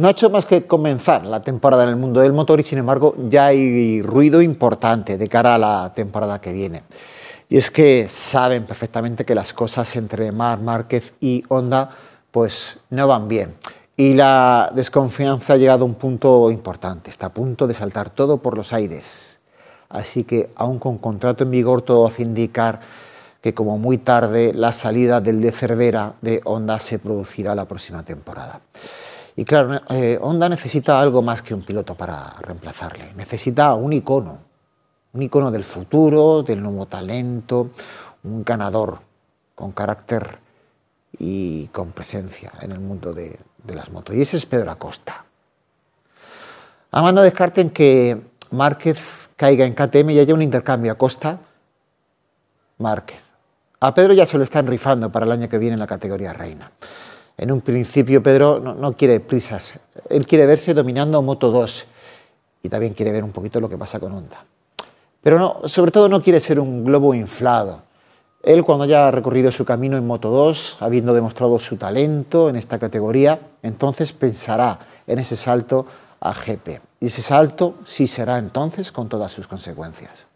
No ha hecho más que comenzar la temporada en el mundo del motor y sin embargo ya hay ruido importante de cara a la temporada que viene. Y es que saben perfectamente que las cosas entre Mar Márquez y Honda pues no van bien. Y la desconfianza ha llegado a un punto importante, está a punto de saltar todo por los aires. Así que aún con contrato en vigor todo hace indicar que como muy tarde la salida del de Cervera de Honda se producirá la próxima temporada. Y claro, eh, Honda necesita algo más que un piloto para reemplazarle. Necesita un icono, un icono del futuro, del nuevo talento, un ganador con carácter y con presencia en el mundo de, de las motos. Y ese es Pedro Acosta. Además, no descarten que Márquez caiga en KTM y haya un intercambio Acosta-Márquez. A Pedro ya se lo están rifando para el año que viene en la categoría reina en un principio Pedro no, quiere prisas, él quiere verse dominando Moto 2 y también quiere ver un poquito lo que pasa con Honda. Pero sobre todo no quiere ser un globo inflado. Él cuando haya recorrido su camino en Moto 2, habiendo demostrado su talento en esta categoría, entonces pensará en ese salto a GP. Y ese salto sí será entonces con todas sus consecuencias.